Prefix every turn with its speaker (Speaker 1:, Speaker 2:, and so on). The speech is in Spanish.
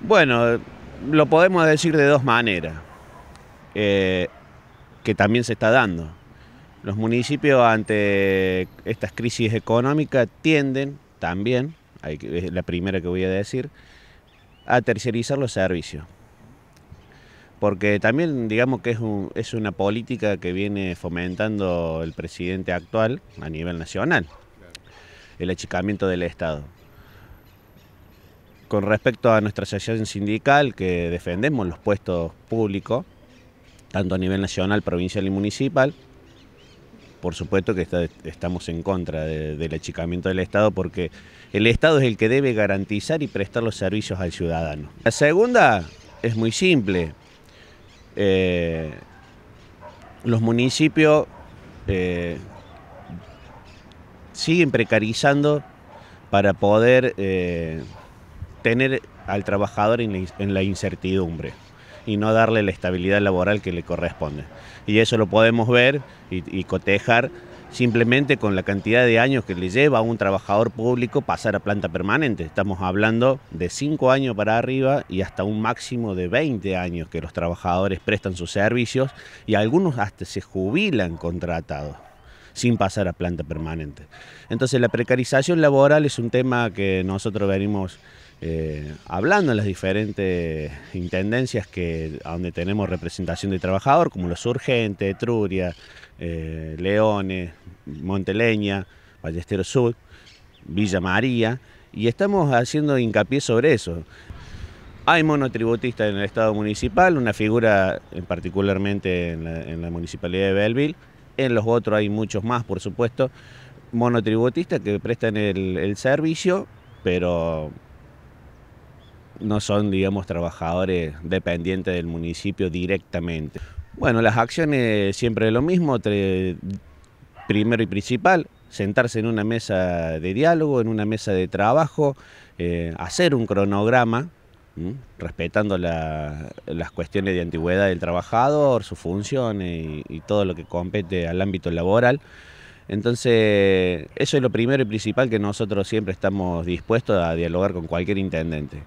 Speaker 1: Bueno, lo podemos decir de dos maneras, eh, que también se está dando. Los municipios ante estas crisis económicas tienden también, es la primera que voy a decir, a tercerizar los servicios. Porque también digamos que es, es una política que viene fomentando el presidente actual a nivel nacional, el achicamiento del Estado con respecto a nuestra asociación sindical que defendemos los puestos públicos, tanto a nivel nacional, provincial y municipal, por supuesto que estamos en contra del achicamiento del Estado porque el Estado es el que debe garantizar y prestar los servicios al ciudadano. La segunda es muy simple. Eh, los municipios eh, siguen precarizando para poder... Eh, tener al trabajador en la incertidumbre y no darle la estabilidad laboral que le corresponde. Y eso lo podemos ver y, cotejar simplemente con la cantidad de años que le lleva a un trabajador público pasar a planta permanente. Estamos hablando de 5 años para arriba y hasta un máximo de 20 años que los trabajadores prestan sus servicios y algunos hasta se jubilan contratados sin pasar a planta permanente. Entonces la precarización laboral es un tema que nosotros venimos eh, hablando en las diferentes intendencias que, donde tenemos representación de trabajador, como los Urgente, Etruria, eh, Leones, Monteleña, Ballestero Sur, Villa María, y estamos haciendo hincapié sobre eso. Hay monotributistas en el Estado municipal, una figura particularmente en la, municipalidad de Belville, en los otros hay muchos más, por supuesto, monotributistas que prestan el servicio, pero no son, digamos, trabajadores dependientes del municipio directamente. Bueno, las acciones siempre lo mismo, primero y principal, sentarse en una mesa de diálogo, en una mesa de trabajo, eh, hacer un cronograma, respetando las cuestiones de antigüedad del trabajador, sus función y todo lo que compete al ámbito laboral. Entonces, eso es lo primero y principal que nosotros siempre estamos dispuestos a dialogar con cualquier intendente.